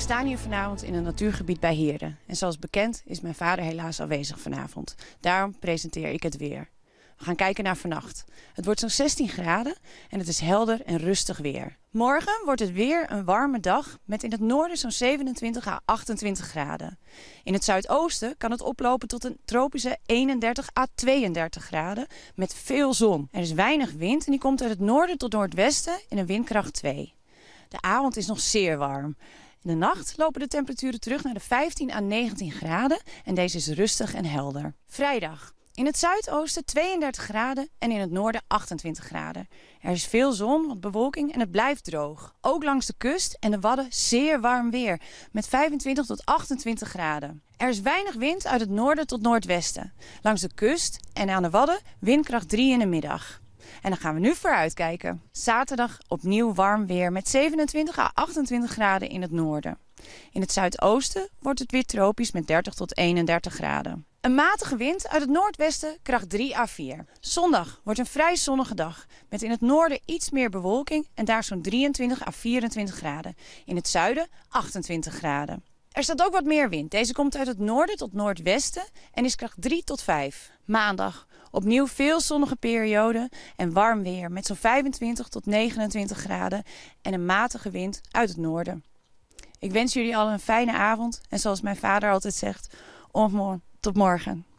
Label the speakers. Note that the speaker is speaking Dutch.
Speaker 1: We staan hier vanavond in een natuurgebied bij Heren. En zoals bekend is mijn vader helaas aanwezig vanavond. Daarom presenteer ik het weer. We gaan kijken naar vannacht. Het wordt zo'n 16 graden en het is helder en rustig weer. Morgen wordt het weer een warme dag met in het noorden zo'n 27 à 28 graden. In het zuidoosten kan het oplopen tot een tropische 31 à 32 graden met veel zon. Er is weinig wind en die komt uit het noorden tot noordwesten in een windkracht 2. De avond is nog zeer warm. In de nacht lopen de temperaturen terug naar de 15 à 19 graden en deze is rustig en helder. Vrijdag. In het zuidoosten 32 graden en in het noorden 28 graden. Er is veel zon, wat bewolking en het blijft droog. Ook langs de kust en de Wadden zeer warm weer, met 25 tot 28 graden. Er is weinig wind uit het noorden tot noordwesten. Langs de kust en aan de Wadden windkracht 3 in de middag. En dan gaan we nu vooruitkijken. Zaterdag opnieuw warm weer met 27 à 28 graden in het noorden. In het zuidoosten wordt het weer tropisch met 30 tot 31 graden. Een matige wind uit het noordwesten, kracht 3 à 4. Zondag wordt een vrij zonnige dag, met in het noorden iets meer bewolking en daar zo'n 23 à 24 graden. In het zuiden 28 graden. Er staat ook wat meer wind. Deze komt uit het noorden tot noordwesten en is kracht 3 tot 5. Maandag Opnieuw veel zonnige perioden en warm weer met zo'n 25 tot 29 graden en een matige wind uit het noorden. Ik wens jullie al een fijne avond en zoals mijn vader altijd zegt, tot morgen.